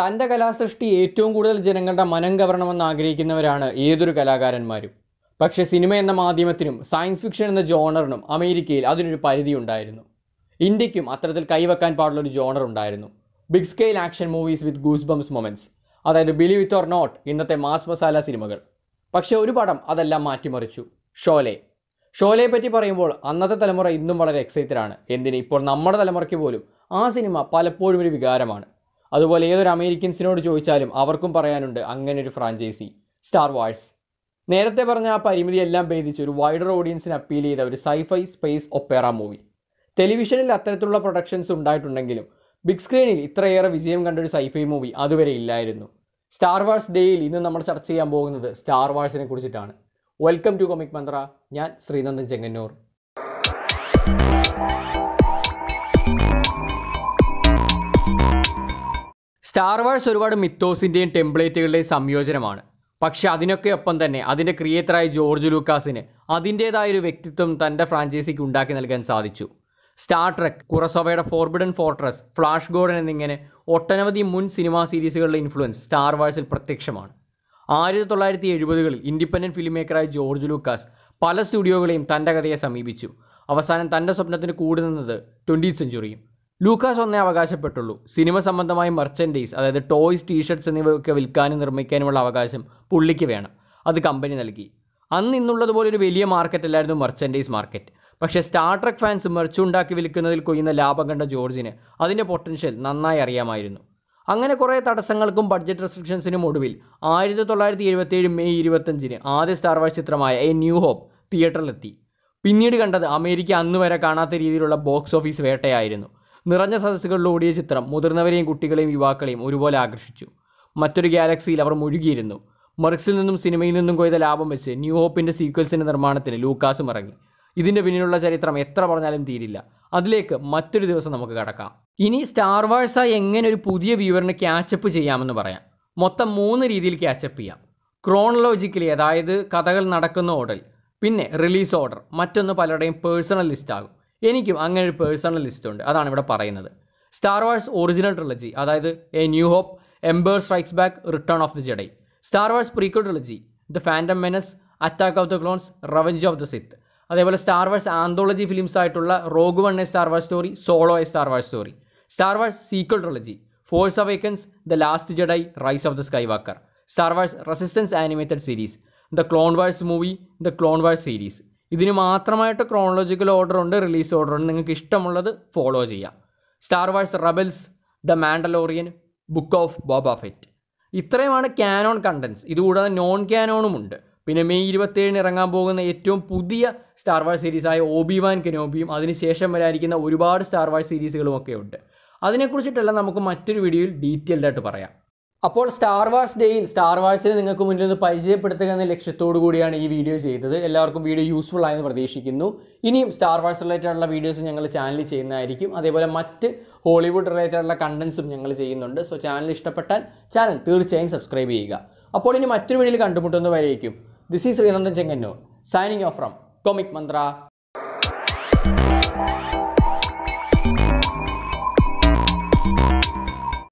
തൻ്റെ കലാസൃഷ്ടി ഏറ്റവും കൂടുതൽ ജനങ്ങളുടെ മനം കവരണമെന്ന് ആഗ്രഹിക്കുന്നവരാണ് ഏതൊരു കലാകാരന്മാരും പക്ഷെ സിനിമ എന്ന മാധ്യമത്തിനും സയൻസ് ഫിക്ഷൻ എന്ന ജോണറിനും അമേരിക്കയിൽ അതിനൊരു പരിധി ഉണ്ടായിരുന്നു ഇന്ത്യക്കും അത്തരത്തിൽ കൈവെക്കാൻ പാടുള്ളൊരു ഒരു ജോണർ ഉണ്ടായിരുന്നു big scale action movies with goose bumps moments അതായത് ബിലീവ് ഇറ്റ് ഓർ നോട്ട് ഇന്നത്തെ മാസ് മസാല സിനിമകൾ പക്ഷേ ഒരു പടം അതെല്ലാം മാറ്റിമറിച്ചു ഷോലെ ഷോലയെ പറ്റി പറയുമ്പോൾ അന്നത്തെ തലമുറ ഇന്നും വളരെ എക്സൈറ്റഡ് ആണ് എന്തിന് ഇപ്പോൾ നമ്മുടെ തലമുറയ്ക്ക് പോലും ആ സിനിമ പലപ്പോഴും ഒരു വികാരമാണ് അതുപോലെ ഏതൊരു അമേരിക്കൻസിനോട് ചോദിച്ചാലും അവർക്കും പറയാനുണ്ട് അങ്ങനെ ഒരു ഫ്രാഞ്ചൈസി സ്റ്റാർ വാഴ്സ് നേരത്തെ പറഞ്ഞ ആ പരിമിതിയെല്ലാം ഭേദിച്ച് ഒരു വൈഡർ ഓഡിയൻസിന് അപ്പീൽ ചെയ്ത ഒരു സൈഫൈ സ്പേസ് ഒപ്പേറ മൂവി ടെലിവിഷനിൽ അത്തരത്തിലുള്ള പ്രൊഡക്ഷൻസ് ഉണ്ടായിട്ടുണ്ടെങ്കിലും ബിഗ് സ്ക്രീനിൽ ഇത്രയേറെ വിജയം കണ്ടൊരു സൈഫൈ മൂവി അതുവരെ ഇല്ലായിരുന്നു സ്റ്റാർ വാഴ്സ് ഡേയിൽ ഇന്ന് നമ്മൾ ചർച്ച ചെയ്യാൻ പോകുന്നത് സ്റ്റാർ വാഴ്സിനെ കുറിച്ചിട്ടാണ് വെൽക്കം ടു കൊമിക് മന്ത്ര ഞാൻ ശ്രീനന്ദൻ ചെങ്ങന്നൂർ സ്റ്റാർ വാഴ്സ് ഒരുപാട് മിത്തോസിൻ്റെയും ടെംപ്ലേറ്റുകളുടെയും സംയോജനമാണ് പക്ഷേ അതിനൊക്കെ ഒപ്പം തന്നെ അതിൻ്റെ ക്രിയേറ്ററായ ജോർജ് ലൂക്കാസിന് അതിൻ്റേതായ ഒരു വ്യക്തിത്വം തൻ്റെ ഫ്രാഞ്ചൈസിക്ക് ഉണ്ടാക്കി നൽകാൻ സാധിച്ചു സ്റ്റാർ ട്രെക്ക് കുറസോവയുടെ ഫോർബിഡൻ ഫോർട്രസ് ഫ്ലാഷ് ഗോർഡൻ എന്നിങ്ങനെ ഒട്ടനവധി മുൻ സിനിമാ സീരീസുകളുടെ ഇൻഫ്ലുവൻസ് സ്റ്റാർ വാഴ്സിൽ പ്രത്യക്ഷമാണ് ആയിരത്തി തൊള്ളായിരത്തി എഴുപതുകളിൽ ഇൻഡിപെൻഡൻറ്റ് ഫിലിം മേക്കറായ ജോർജ് ലൂക്കാസ് പല സ്റ്റുഡിയോകളെയും തൻ്റെ കഥയെ സമീപിച്ചു അവസാനം തൻ്റെ സ്വപ്നത്തിന് കൂടു ട്വൻറ്റി സെഞ്ചുറിയും ലൂക്കാസ് ഒന്നേ അവകാശപ്പെട്ടുള്ളൂ സിനിമ സംബന്ധമായ മർച്ചൻഡൈസ് അതായത് ടോയ്സ് ടീഷർട്സ് എന്നിവയൊക്കെ വിൽക്കാനും നിർമ്മിക്കാനുമുള്ള അവകാശം പുള്ളിക്ക് വേണം അത് കമ്പനി നൽകി അന്ന് ഇന്നുള്ളതുപോലെ ഒരു വലിയ മാർക്കറ്റ് അല്ലായിരുന്നു മർച്ചൻഡൈസ് മാർക്കറ്റ് പക്ഷേ സ്റ്റാർട്രക് ഫാൻസ് മെർച്ചുണ്ടാക്കി വിൽക്കുന്നതിൽ കൊയ്യുന്ന ലാഭം കണ്ട ജോർജിന് അതിൻ്റെ പൊട്ടൻഷ്യൽ നന്നായി അറിയാമായിരുന്നു അങ്ങനെ കുറേ തടസ്സങ്ങൾക്കും ബഡ്ജറ്റ് റെസ്ട്രിക്ഷൻസിനും ഒടുവിൽ ആയിരത്തി തൊള്ളായിരത്തി എഴുപത്തിയേഴ് മെയ് ഇരുപത്തഞ്ചിന് ആദ്യ സ്റ്റാർ വാർ ചിത്രമായ എ ന്യൂ ഹോപ്പ് തിയേറ്ററിലെത്തി പിന്നീട് കണ്ടത് അമേരിക്ക അന്ന് വരെ കാണാത്ത രീതിയിലുള്ള ബോക്സ് ഓഫീസ് വേട്ടയായിരുന്നു നിറഞ്ഞ സദസ്സുകളിലോടിയ ചിത്രം മുതിർന്നവരെയും കുട്ടികളെയും യുവാക്കളെയും ഒരുപോലെ ആകർഷിച്ചു മറ്റൊരു ഗാലക്സിയിൽ അവർ മുഴുകിയിരുന്നു മർക്സിൽ നിന്നും സിനിമയിൽ നിന്നും കൊയ്ത ലാഭം വെച്ച് ന്യൂ ഹോപ്പിൻ്റെ സീക്വൽസിൻ്റെ നിർമ്മാണത്തിന് ലൂക്കാസും ഇറങ്ങി ഇതിൻ്റെ പിന്നിലുള്ള ചരിത്രം എത്ര പറഞ്ഞാലും തീരില്ല അതിലേക്ക് മറ്റൊരു ദിവസം നമുക്ക് കടക്കാം ഇനി സ്റ്റാർ വാഴ്സായി എങ്ങനെ ഒരു പുതിയ വ്യൂവറിന് ക്യാച്ചപ്പ് ചെയ്യാമെന്ന് പറയാം മൊത്തം മൂന്ന് രീതിയിൽ ക്യാച്ചപ്പ് ചെയ്യാം ക്രോണോളജിക്കലി അതായത് കഥകൾ നടക്കുന്ന ഓർഡർ പിന്നെ റിലീസ് ഓർഡർ മറ്റൊന്ന് പലരുടെയും പേഴ്സണൽ ലിസ്റ്റ് ആകും എനിക്കും അങ്ങനെ ഒരു പേഴ്സണൽ ലിസ്റ്റ് ഉണ്ട് അതാണ് ഇവിടെ പറയുന്നത് സ്റ്റാർ വാഴ്സ് ഒറിജിനൽ ട്രിലജി അതായത് A New Hope Empire Strikes Back Return of the Jedi Star Wars prequel trilogy the Phantom Menace Attack of the Clones Revenge of the Sith അതേപോലെ Star Wars anthology films ആയിട്ടുള്ള Rogue One A Star Wars Story Solo A Star Wars Story Star Wars sequel trilogy Force Awakens the Last Jedi Rise of the Skywalker Star Wars Resistance animated series the Clone Wars movie the Clone Wars series ഇതിന് മാത്രമായിട്ട് chronological order ഉണ്ട് release order ഉണ്ട് നിങ്ങൾക്ക് ഇഷ്ടമുള്ളത് follow ചെയ്യാം Star Wars Rebels the Mandalorian Book of Boba Fett ഇത്രയുമാണ് canon contents ഇതുകൂടാതെ non ക്യാനോണും ഉണ്ട് പിന്നെ മെയ് ഇരുപത്തേഴിന് ഇറങ്ങാൻ പോകുന്ന ഏറ്റവും പുതിയ സ്റ്റാർ വാഴ്സ് സീരീസായ ഓബി വാൻ കനോബിയും അതിനുശേഷം വരാനിരിക്കുന്ന ഒരുപാട് സ്റ്റാർ വാഴ്സ് സീരീസുകളും ഒക്കെ ഉണ്ട് അതിനെക്കുറിച്ചിട്ടെല്ലാം നമുക്ക് മറ്റൊരു വീഡിയോയിൽ ഡീറ്റെയിൽഡായിട്ട് പറയാം അപ്പോൾ സ്റ്റാർ വാർസ് ഡേയിൽ സ്റ്റാർ വാർസിനെ നിങ്ങൾക്ക് മുന്നിൽ ഒന്ന് പരിചയപ്പെടുത്തുക എന്ന ലക്ഷ്യത്തോടു കൂടിയാണ് ഈ വീഡിയോ ചെയ്തത് എല്ലാവർക്കും വീഡിയോ യൂസ്ഫുൾ ആയെന്ന് പ്രതീക്ഷിക്കുന്നു ഇനിയും സ്റ്റാർ വാർസ് റിലേറ്റഡ് ഉള്ള വീഡിയോസ് ഞങ്ങൾ ചാനലിൽ ചെയ്യുന്നതായിരിക്കും അതേപോലെ മറ്റ് ഹോളിവുഡ് റിലേറ്റഡ് ഉള്ള കണ്ടൻസും ഞങ്ങൾ ചെയ്യുന്നുണ്ട് സോ ചാനൽ ഇഷ്ടപ്പെട്ടാൽ ചാനൽ തീർച്ചയായും സബ്സ്ക്രൈബ് ചെയ്യുക അപ്പോൾ ഇനി മറ്റൊരു വീഡിയോയിൽ കണ്ടുമുട്ടുന്നവരേക്കും this is Sreenandan Chengannur signing off from Comic Mantra